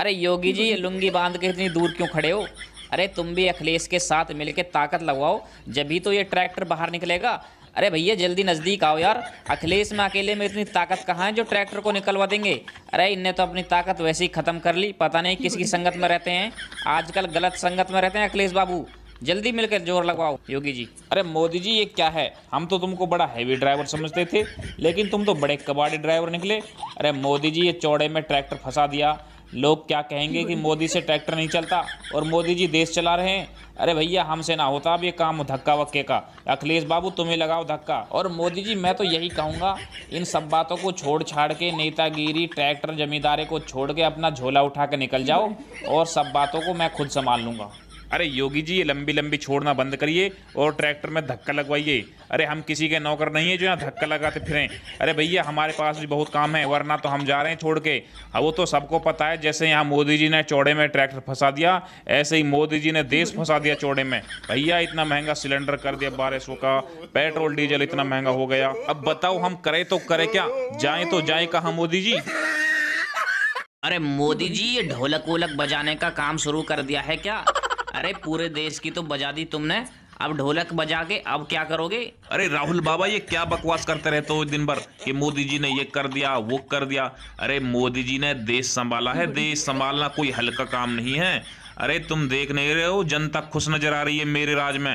अरे योगी जी लुंगी बांध के इतनी दूर क्यों खड़े हो अरे तुम भी अखिलेश के साथ मिलके ताकत लगवाओ जब भी तो ये ट्रैक्टर बाहर निकलेगा अरे भैया जल्दी नज़दीक आओ यार अखिलेश में अकेले में इतनी ताकत कहाँ है जो ट्रैक्टर को निकलवा देंगे अरे इनने तो अपनी ताकत वैसे ही ख़त्म कर ली पता नहीं किसकी संगत में रहते हैं आजकल गलत संगत में रहते हैं अखिलेश बाबू जल्दी मिलकर जोर लगवाओ योगी जी अरे मोदी जी ये क्या है हम तो तुमको बड़ा हैवी ड्राइवर समझते थे लेकिन तुम तो बड़े कबाड़ी ड्राइवर निकले अरे मोदी जी ये चौड़े में ट्रैक्टर फंसा दिया लोग क्या कहेंगे कि मोदी से ट्रैक्टर नहीं चलता और मोदी जी देश चला रहे हैं अरे भैया हमसे ना होता अब ये काम धक्का वक्के का अखिलेश बाबू तुम्हें लगाओ धक्का और मोदी जी मैं तो यही कहूँगा इन सब बातों को छोड़ छाड़ के नेतागिरी ट्रैक्टर जमींदारे को छोड़ के अपना झोला उठा के निकल जाओ और सब बातों को मैं खुद संभाल लूँगा अरे योगी जी ये लंबी लंबी छोड़ना बंद करिए और ट्रैक्टर में धक्का लगवाइए अरे हम किसी के नौकर नहीं है जो यहाँ धक्का लगाते फिरें अरे भैया हमारे पास भी बहुत काम है वरना तो हम जा रहे हैं छोड़ के हाँ, वो तो सबको पता है जैसे यहाँ मोदी जी ने चौड़े में ट्रैक्टर फंसा दिया ऐसे ही मोदी जी ने देश फंसा दिया चौड़े में भैया इतना महंगा सिलेंडर कर दिया बारह सौ का पेट्रोल डीजल इतना महंगा हो गया अब बताओ हम करें तो करें क्या जाए तो जाए कहा मोदी जी अरे मोदी जी ये ढोलक वोलक बजाने का काम शुरू कर दिया है क्या अरे पूरे देश की तो बजा दी तुमने अब ढोलक बजा के अब क्या करोगे अरे राहुल बाबा ये क्या बकवास करते रहते हो दिन भर कि मोदी जी ने ये कर दिया वो कर दिया अरे मोदी जी ने देश संभाला है देश संभालना कोई हल्का काम नहीं है अरे तुम देख नहीं रहे हो जनता खुश नजर आ रही है मेरे राज में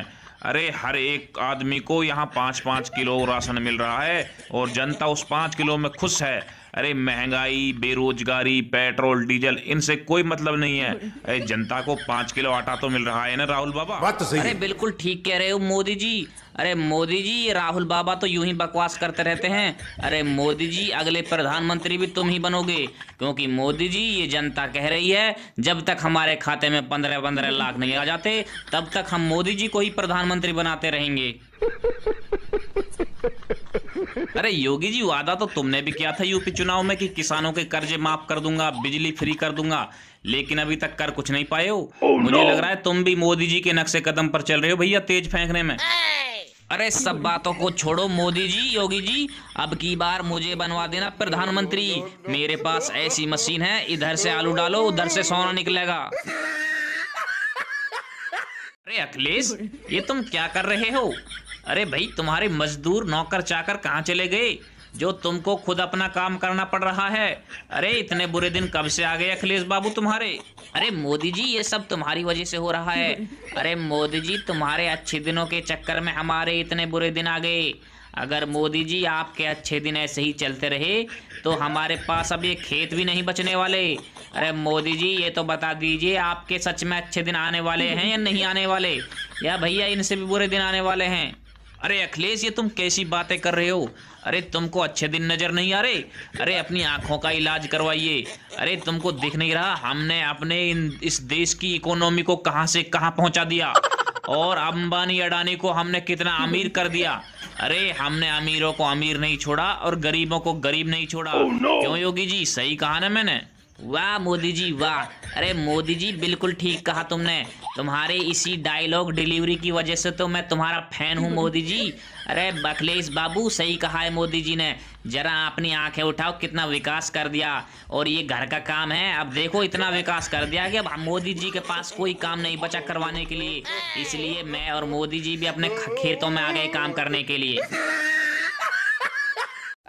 अरे हर एक आदमी को यहाँ पाँच पाँच किलो राशन मिल रहा है और जनता उस पाँच किलो में खुश है अरे महंगाई बेरोजगारी पेट्रोल डीजल इनसे कोई मतलब नहीं है अरे जनता को पांच किलो आटा तो मिल रहा है ना राहुल बाबा बात तो सही अरे बिल्कुल ठीक कह रहे हो मोदी जी अरे मोदी जी राहुल बाबा तो यूं ही बकवास करते रहते हैं अरे मोदी जी अगले प्रधानमंत्री भी तुम ही बनोगे क्योंकि मोदी जी ये जनता कह रही है जब तक हमारे खाते में पंद्रह पंद्रह लाख नहीं आ जाते तब तक हम मोदी जी को ही प्रधानमंत्री बनाते रहेंगे अरे योगी जी वादा तो तुमने भी किया था यूपी चुनाव में कि किसानों के कर्जे माफ कर दूंगा बिजली फ्री कर दूंगा लेकिन अभी तक कर कुछ नहीं पाए हो oh, मुझे no. लग रहा है तुम भी मोदी जी के नक्शे कदम पर चल रहे हो भैया तेज फेंकने में अरे सब बातों को छोड़ो मोदी जी योगी जी अब की बार मुझे बनवा देना प्रधानमंत्री मेरे पास ऐसी मशीन है इधर से आलू डालो उधर से सोना निकलेगा अरे अखिलेश ये तुम क्या कर रहे हो अरे भाई तुम्हारे मजदूर नौकर चाकर कहाँ चले गए जो तुमको खुद अपना काम करना पड़ रहा है अरे इतने बुरे दिन कब से आ गए अखिलेश बाबू तुम्हारे अरे मोदी जी ये सब तुम्हारी वजह से हो रहा है अरे मोदी जी तुम्हारे अच्छे दिनों के चक्कर में हमारे इतने बुरे दिन आ गए अगर मोदी जी आपके अच्छे दिन ऐसे ही चलते रहे तो हमारे पास अब ये खेत भी नहीं बचने वाले अरे मोदी जी ये तो बता दीजिए आपके सच में अच्छे दिन आने वाले हैं या नहीं आने वाले या भैया इनसे भी बुरे दिन आने वाले हैं अरे अखिलेश ये तुम कैसी बातें कर रहे हो अरे तुमको अच्छे दिन नजर नहीं आ रहे अरे अपनी आंखों का इलाज करवाइए अरे तुमको दिख नहीं रहा हमने अपने इन इस देश की इकोनॉमी को कहाँ से कहाँ पहुंचा दिया और अंबानी अडानी को हमने कितना अमीर कर दिया अरे हमने अमीरों को अमीर नहीं छोड़ा और गरीबों को गरीब नहीं छोड़ा oh, no. क्यों योगी जी सही कहा ना मैंने वाह मोदी जी वाह अरे मोदी जी बिल्कुल ठीक कहा तुमने तुम्हारे इसी डायलॉग डिलीवरी की वजह से तो मैं तुम्हारा फैन हूँ मोदी जी अरे अखिलेश बाबू सही कहा है मोदी जी ने जरा अपनी आंखें उठाओ कितना विकास कर दिया और ये घर का काम है अब देखो इतना विकास कर दिया कि अब मोदी जी के पास कोई काम नहीं बचा करवाने के लिए इसलिए मैं और मोदी जी भी अपने खेतों में आ गए काम करने के लिए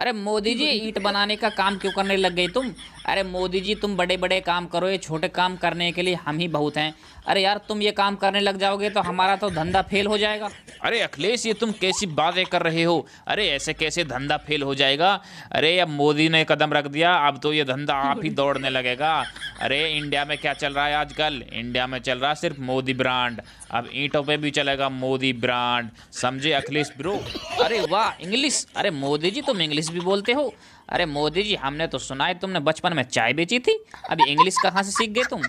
अरे मोदी जी ईट बनाने का काम क्यों करने लग गई तुम अरे मोदी जी तुम बड़े बड़े काम करो ये छोटे काम करने के लिए हम ही बहुत हैं अरे यार तुम ये काम करने लग जाओगे तो हमारा तो धंधा फेल हो जाएगा अरे अखिलेश ये तुम कैसी बातें कर रहे हो अरे ऐसे कैसे धंधा फेल हो जाएगा अरे अब मोदी ने कदम रख दिया अब तो ये धंधा आप ही दौड़ने लगेगा अरे इंडिया में क्या चल रहा है आजकल इंडिया में चल रहा है सिर्फ मोदी ब्रांड अब ईंटों पे भी चलेगा मोदी ब्रांड समझे अखिलेश ब्रो अरे वाह इंग्लिश अरे मोदी जी तुम इंग्लिश भी बोलते हो अरे मोदी जी हमने तो सुना है तुमने बचपन में चाय बेची थी अभी इंग्लिश कहाँ से सीख गए तुम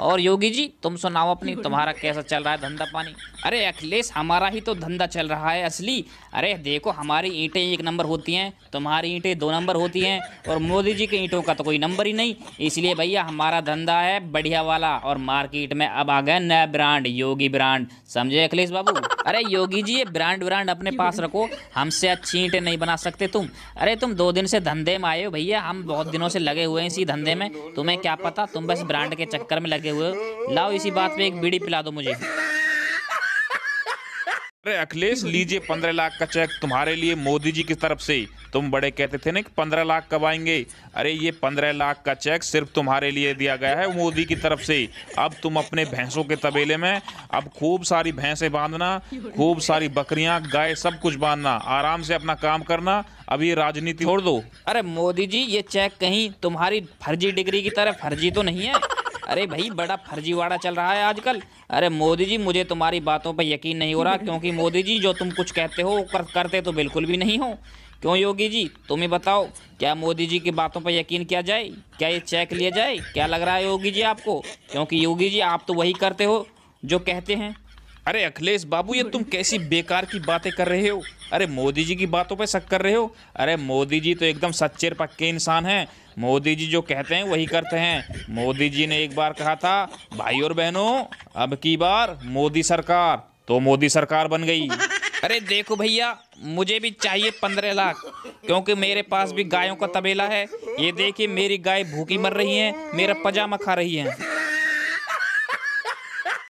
और योगी जी तुम सुनाओ अपनी तुम्हारा कैसा चल रहा है धंधा पानी अरे अखिलेश हमारा ही तो धंधा चल रहा है असली अरे देखो हमारी ईंटें एक नंबर होती हैं तुम्हारी ईंटें दो नंबर होती हैं और मोदी जी के ईंटों का तो कोई नंबर ही नहीं इसलिए भैया हमारा धंधा है बढ़िया वाला और मार्केट में अब आ गया नया ब्रांड योगी ब्रांड समझे अखिलेश बाबू अरे योगी जी ये ब्रांड ब्रांड अपने पास रखो हमसे अच्छी ईंटें नहीं बना सकते तुम अरे तुम दो दिन से धंधे में आए हो भैया हम बहुत दिनों से लगे हुए हैं इसी धंधे में तुम्हें क्या पता तुम बस ब्रांड के चक्कर में लगे लगे हुए लाओ इसी बात पे एक बीड़ी पिला दो मुझे अरे अखिलेश लीजिए पंद्रह लाख का चेक तुम्हारे लिए मोदी जी की तरफ से तुम बड़े कहते थे ना कि पंद्रह लाख कब आएंगे अरे ये पंद्रह लाख का चेक सिर्फ तुम्हारे लिए दिया गया है मोदी की तरफ से अब तुम अपने भैंसों के तबेले में अब खूब सारी भैंसें बांधना खूब सारी बकरियां गाय सब कुछ बांधना आराम से अपना काम करना अभी राजनीति छोड़ दो अरे मोदी जी ये चेक कहीं तुम्हारी फर्जी डिग्री की तरह फर्जी तो नहीं है अरे भाई बड़ा फर्जीवाड़ा चल रहा है आजकल अरे मोदी जी मुझे तुम्हारी बातों पर यकीन नहीं हो रहा क्योंकि मोदी जी जो तुम कुछ कहते हो कर, करते तो बिल्कुल भी नहीं हो क्यों योगी जी तुम्हें बताओ क्या मोदी जी की बातों पर यकीन किया जाए क्या ये चेक लिया जाए क्या लग रहा है योगी जी आपको क्योंकि योगी जी आप तो वही करते हो जो कहते हैं अरे अखिलेश बाबू ये तुम कैसी बेकार की बातें कर रहे हो अरे मोदी जी की बातों पे शक कर रहे हो अरे मोदी जी तो एकदम सच्चे पक्के इंसान हैं मोदी जी जो कहते हैं वही करते हैं मोदी जी ने एक बार कहा था भाई और बहनों अब की बार मोदी सरकार तो मोदी सरकार बन गई अरे देखो भैया मुझे भी चाहिए पंद्रह लाख क्योंकि मेरे पास भी गायों का तबेला है ये देखिए मेरी गाय भूखी मर रही है मेरा पजामा खा रही है